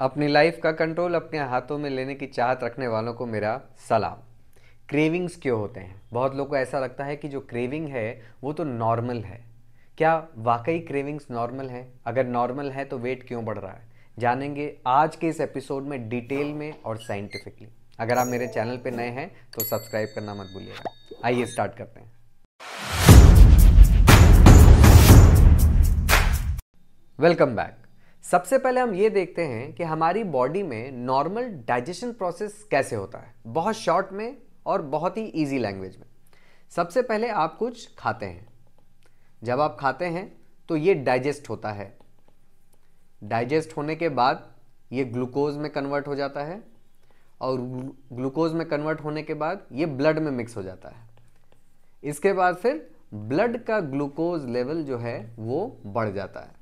अपनी लाइफ का कंट्रोल अपने हाथों में लेने की चाहत रखने वालों को मेरा सलाम क्रेविंग्स क्यों होते हैं बहुत लोगों को ऐसा लगता है कि जो क्रेविंग है वो तो नॉर्मल है क्या वाकई क्रेविंग्स नॉर्मल है अगर नॉर्मल है तो वेट क्यों बढ़ रहा है जानेंगे आज के इस एपिसोड में डिटेल में और साइंटिफिकली अगर आप मेरे चैनल पर नए हैं तो सब्सक्राइब करना मत भूलिएगा आइए स्टार्ट करते हैं वेलकम बैक सबसे पहले हम ये देखते हैं कि हमारी बॉडी में नॉर्मल डाइजेशन प्रोसेस कैसे होता है बहुत शॉर्ट में और बहुत ही ईजी लैंग्वेज में सबसे पहले आप कुछ खाते हैं जब आप खाते हैं तो ये डाइजेस्ट होता है डाइजेस्ट होने के बाद ये ग्लूकोज में कन्वर्ट हो जाता है और ग्लूकोज में कन्वर्ट होने के बाद ये ब्लड में मिक्स हो जाता है इसके बाद फिर ब्लड का ग्लूकोज लेवल जो है वो बढ़ जाता है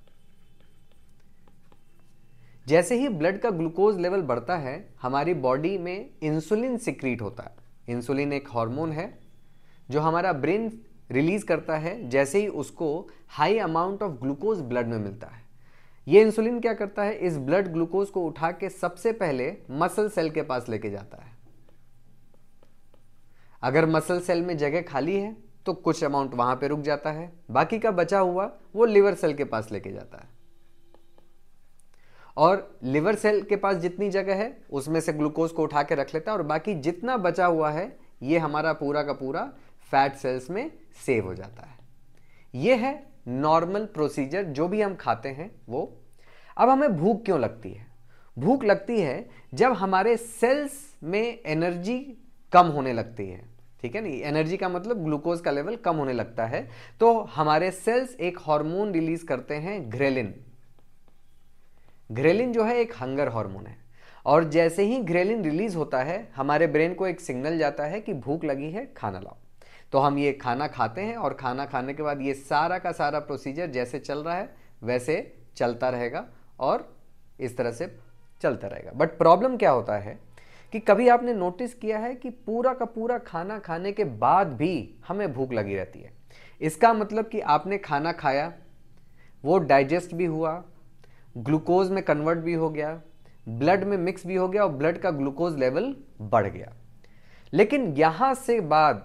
जैसे ही ब्लड का ग्लूकोज लेवल बढ़ता है हमारी बॉडी में इंसुलिन सिक्रीट होता है इंसुलिन एक हार्मोन है जो हमारा ब्रेन रिलीज करता है जैसे ही उसको high amount of glucose blood में मिलता है ये इंसुलिन क्या करता है इस ब्लड ग्लूकोज को उठा के सबसे पहले मसल सेल के पास लेके जाता है अगर मसल सेल में जगह खाली है तो कुछ अमाउंट वहां पे रुक जाता है बाकी का बचा हुआ वो लिवर सेल के पास लेके जाता है और लिवर सेल के पास जितनी जगह है उसमें से ग्लूकोज को उठा के रख लेता है और बाकी जितना बचा हुआ है ये हमारा पूरा का पूरा फैट सेल्स में सेव हो जाता है ये है नॉर्मल प्रोसीजर जो भी हम खाते हैं वो अब हमें भूख क्यों लगती है भूख लगती है जब हमारे सेल्स में एनर्जी कम होने लगती है ठीक है ना एनर्जी का मतलब ग्लूकोज का लेवल कम होने लगता है तो हमारे सेल्स एक हार्मोन रिलीज करते हैं ग्रेलिन ग्रेलिन जो है एक हंगर हार्मोन है और जैसे ही ग्रेलिन रिलीज होता है हमारे ब्रेन को एक सिग्नल जाता है कि भूख लगी है खाना लाओ तो हम ये खाना खाते हैं और खाना खाने के बाद ये सारा का सारा प्रोसीजर जैसे चल रहा है वैसे चलता रहेगा और इस तरह से चलता रहेगा बट प्रॉब्लम क्या होता है कि कभी आपने नोटिस किया है कि पूरा का पूरा खाना खाने के बाद भी हमें भूख लगी रहती है इसका मतलब कि आपने खाना खाया वो डाइजेस्ट भी हुआ ग्लूकोज में कन्वर्ट भी हो गया ब्लड में मिक्स भी हो गया और ब्लड का ग्लूकोज लेवल बढ़ गया लेकिन यहां से बाद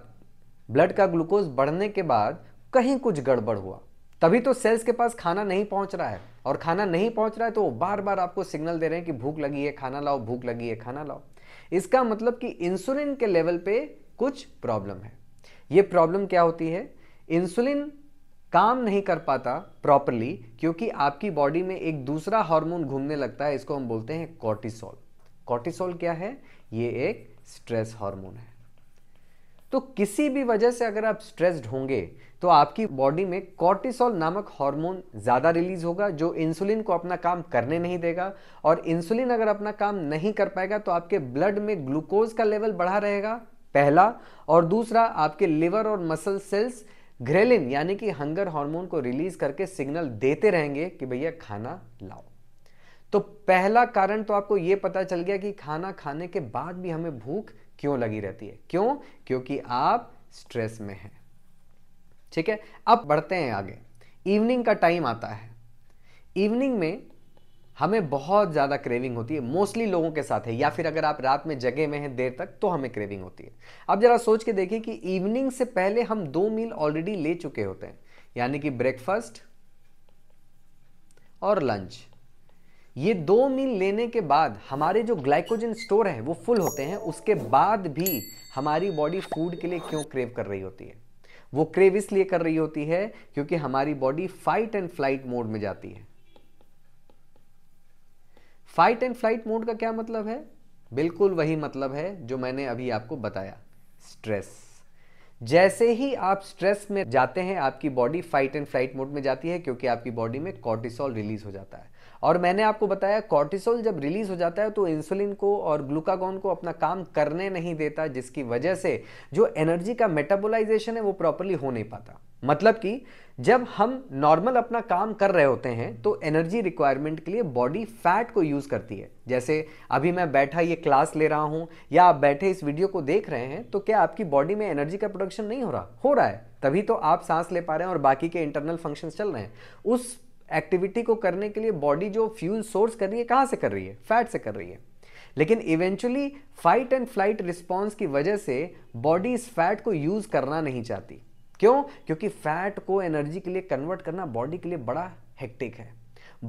ब्लड का ग्लूकोज बढ़ने के बाद कहीं कुछ गड़बड़ हुआ तभी तो सेल्स के पास खाना नहीं पहुंच रहा है और खाना नहीं पहुंच रहा है तो बार बार आपको सिग्नल दे रहे हैं कि भूख लगी है खाना लाओ भूख लगी है खाना लाओ इसका मतलब कि इंसुलिन के लेवल पे कुछ प्रॉब्लम है ये प्रॉब्लम क्या होती है इंसुलिन काम नहीं कर पाता प्रॉपरली क्योंकि आपकी बॉडी में एक दूसरा हार्मोन घूमने लगता है इसको हम बोलते हैं कॉर्टिसोल कॉर्टिसोल क्या है ये एक स्ट्रेस हार्मोन है तो किसी भी वजह से अगर आप स्ट्रेस्ड होंगे तो आपकी बॉडी में कॉर्टिसोल नामक हार्मोन ज़्यादा रिलीज होगा जो इंसुलिन को अपना काम करने नहीं देगा और इंसुलिन अगर अपना काम नहीं कर पाएगा तो आपके ब्लड में ग्लूकोज का लेवल बढ़ा रहेगा पहला और दूसरा आपके लिवर और मसल सेल्स ग्रेलिन यानी कि हंगर हार्मोन को रिलीज करके सिग्नल देते रहेंगे कि भैया खाना लाओ तो पहला कारण तो आपको यह पता चल गया कि खाना खाने के बाद भी हमें भूख क्यों लगी रहती है क्यों क्योंकि आप स्ट्रेस में हैं ठीक है अब बढ़ते हैं आगे इवनिंग का टाइम आता है इवनिंग में हमें बहुत ज़्यादा क्रेविंग होती है मोस्टली लोगों के साथ है या फिर अगर आप रात में जगह में हैं देर तक तो हमें क्रेविंग होती है अब ज़रा सोच के देखिए कि इवनिंग से पहले हम दो मील ऑलरेडी ले चुके होते हैं यानी कि ब्रेकफास्ट और लंच ये दो मील लेने के बाद हमारे जो ग्लाइकोजन स्टोर है वो फुल होते हैं उसके बाद भी हमारी बॉडी फूड के लिए क्यों क्रेव कर रही होती है वो क्रेव इसलिए कर रही होती है क्योंकि हमारी body fight and flight mode में जाती है फाइट एंड फ्लाइट मोड का क्या मतलब है बिल्कुल वही मतलब है जो मैंने अभी आपको बताया स्ट्रेस जैसे ही आप स्ट्रेस में जाते हैं आपकी body fight and flight mode में जाती है क्योंकि आपकी बॉडी में कॉर्टिसोल रिलीज हो जाता है और मैंने आपको बताया कॉर्टिसोल जब रिलीज हो जाता है तो इंसुलिन को और ग्लूकागॉन को अपना काम करने नहीं देता जिसकी वजह से जो एनर्जी का मेटाबोलाइजेशन है वो प्रॉपरली हो नहीं पाता मतलब कि जब हम नॉर्मल अपना काम कर रहे होते हैं तो एनर्जी रिक्वायरमेंट के लिए बॉडी फैट को यूज़ करती है जैसे अभी मैं बैठा ये क्लास ले रहा हूँ या आप बैठे इस वीडियो को देख रहे हैं तो क्या आपकी बॉडी में एनर्जी का प्रोडक्शन नहीं हो रहा हो रहा है तभी तो आप सांस ले पा रहे हैं और बाकी के इंटरनल फंक्शन चल रहे हैं उस एक्टिविटी को करने के लिए बॉडी जो फ्यूल सोर्स कर रही है कहाँ से कर रही है फैट से कर रही है लेकिन eventually fight and flight response की वजह से बॉडी इस फैट को यूज़ करना नहीं चाहती क्यों क्योंकि फैट को एनर्जी के लिए कन्वर्ट करना बॉडी के लिए बड़ा हेक्टिक है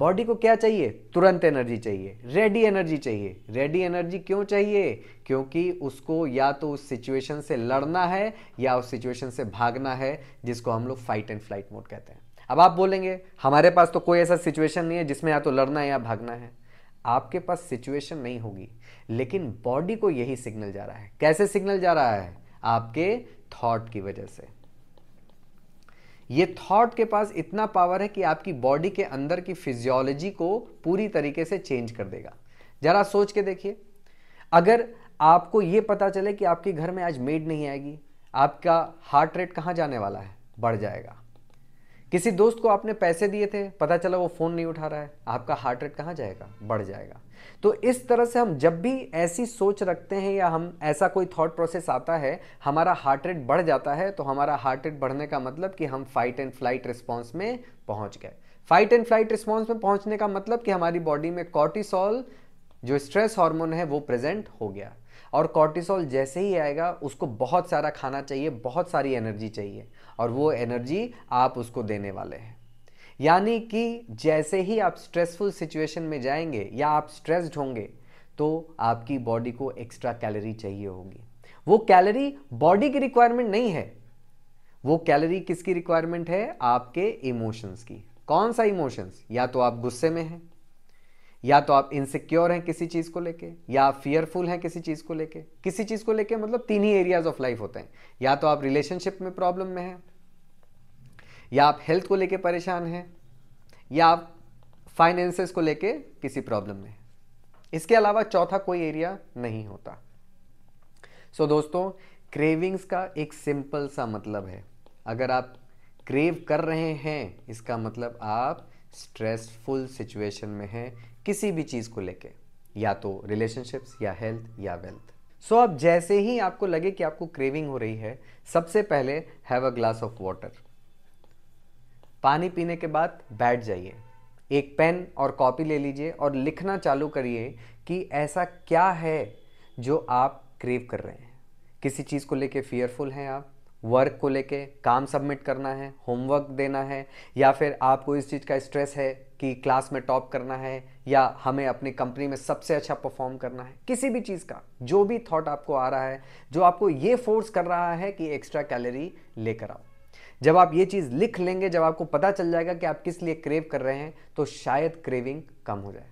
बॉडी को क्या चाहिए तुरंत एनर्जी चाहिए रेडी एनर्जी चाहिए रेडी एनर्जी क्यों चाहिए क्योंकि उसको या तो उस सिचुएशन से लड़ना है या उस सिचुएशन से भागना है जिसको हम लोग फाइट एंड फ्लाइट मोड कहते हैं अब आप बोलेंगे हमारे पास तो कोई ऐसा सिचुएशन नहीं है जिसमें या तो लड़ना है या भागना है आपके पास सिचुएशन नहीं होगी लेकिन बॉडी को यही सिग्नल जा रहा है कैसे सिग्नल जा रहा है आपके थॉट की वजह से ये थॉट के पास इतना पावर है कि आपकी बॉडी के अंदर की फिजियोलॉजी को पूरी तरीके से चेंज कर देगा ज़रा सोच के देखिए अगर आपको ये पता चले कि आपके घर में आज मेड नहीं आएगी आपका हार्ट रेट कहाँ जाने वाला है बढ़ जाएगा किसी दोस्त को आपने पैसे दिए थे पता चला वो फ़ोन नहीं उठा रहा है आपका हार्ट रेट कहाँ जाएगा बढ़ जाएगा तो इस तरह से हम जब भी ऐसी सोच रखते हैं या हम ऐसा कोई थॉट प्रोसेस आता है हमारा हार्ट रेट बढ़ जाता है तो हमारा हार्ट रेट बढ़ने का मतलब कि हम फाइट एंड फ्लाइट रिस्पॉन्स में पहुँच गए फाइट एंड फ्लाइट रिस्पॉन्स में पहुँचने का मतलब कि हमारी बॉडी में कॉर्टिसोल जो स्ट्रेस हार्मोन है वो प्रेजेंट हो गया और कॉर्टिसॉल जैसे ही आएगा उसको बहुत सारा खाना चाहिए बहुत सारी एनर्जी चाहिए और वो एनर्जी आप उसको देने वाले हैं यानी कि जैसे ही आप स्ट्रेसफुल सिचुएशन में जाएंगे या आप स्ट्रेस्ड होंगे तो आपकी बॉडी को एक्स्ट्रा कैलोरी चाहिए होगी वो कैलोरी बॉडी की रिक्वायरमेंट नहीं है वो कैलोरी किसकी रिक्वायरमेंट है आपके इमोशंस की कौन सा इमोशंस या तो आप गुस्से में हैं या तो आप इनसिक्योर हैं किसी चीज़ को लेके या आप फियरफुल हैं किसी चीज़ को लेके किसी चीज़ को लेके मतलब तीन ही एरियाज ऑफ लाइफ होते हैं या तो आप रिलेशनशिप में प्रॉब्लम में हैं या आप हेल्थ को लेके परेशान हैं या आप फाइनेंसेस को लेके किसी प्रॉब्लम में इसके अलावा चौथा कोई एरिया नहीं होता सो so, दोस्तों क्रेविंग्स का एक सिंपल सा मतलब है अगर आप क्रेव कर रहे हैं इसका मतलब आप स्ट्रेसफुल सिचुएशन में हैं किसी भी चीज़ को लेके या तो रिलेशनशिप्स या हेल्थ या वेल्थ सो अब जैसे ही आपको लगे कि आपको क्रेविंग हो रही है सबसे पहले have a glass of water पानी पीने के बाद बैठ जाइए एक पेन और कॉपी ले लीजिए और लिखना चालू करिए कि ऐसा क्या है जो आप क्रेव कर रहे हैं किसी चीज़ को लेके फियरफुल हैं आप वर्क को लेके काम सबमिट करना है होमवर्क देना है या फिर आपको इस चीज़ का स्ट्रेस है कि क्लास में टॉप करना है या हमें अपनी कंपनी में सबसे अच्छा परफॉर्म करना है किसी भी चीज़ का जो भी थॉट आपको आ रहा है जो आपको ये फोर्स कर रहा है कि एक्स्ट्रा कैलोरी लेकर आओ जब आप ये चीज़ लिख लेंगे जब आपको पता चल जाएगा कि आप किस लिए क्रेव कर रहे हैं तो शायद क्रेविंग कम हो जाए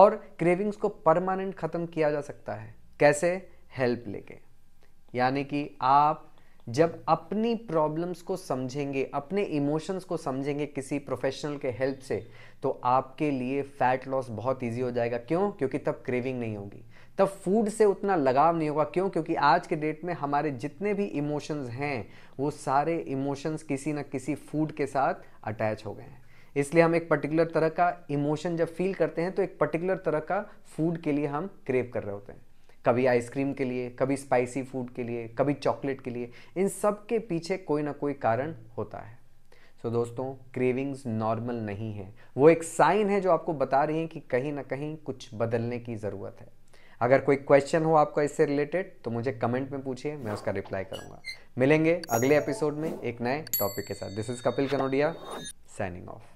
और क्रेविंग्स को परमानेंट ख़त्म किया जा सकता है कैसे हेल्प लेके यानी कि आप जब अपनी प्रॉब्लम्स को समझेंगे अपने इमोशंस को समझेंगे किसी प्रोफेशनल के हेल्प से तो आपके लिए फैट लॉस बहुत इजी हो जाएगा क्यों क्योंकि तब क्रेविंग नहीं होगी तब फूड से उतना लगाव नहीं होगा क्यों क्योंकि आज के डेट में हमारे जितने भी इमोशंस हैं वो सारे इमोशंस किसी न किसी फूड के साथ अटैच हो गए हैं इसलिए हम एक पर्टिकुलर तरह का इमोशन जब फील करते हैं तो एक पर्टिकुलर तरह का फूड के लिए हम क्रेव कर रहे होते हैं कभी आइसक्रीम के लिए कभी स्पाइसी फूड के लिए कभी चॉकलेट के लिए इन सब के पीछे कोई ना कोई कारण होता है सो so, दोस्तों क्रेविंग्स नॉर्मल नहीं है वो एक साइन है जो आपको बता रही है कि कहीं ना कहीं कुछ बदलने की ज़रूरत है अगर कोई क्वेश्चन हो आपका इससे रिलेटेड तो मुझे कमेंट में पूछिए मैं उसका रिप्लाई करूँगा मिलेंगे अगले एपिसोड में एक नए टॉपिक के साथ this is Kapil Kanodia signing of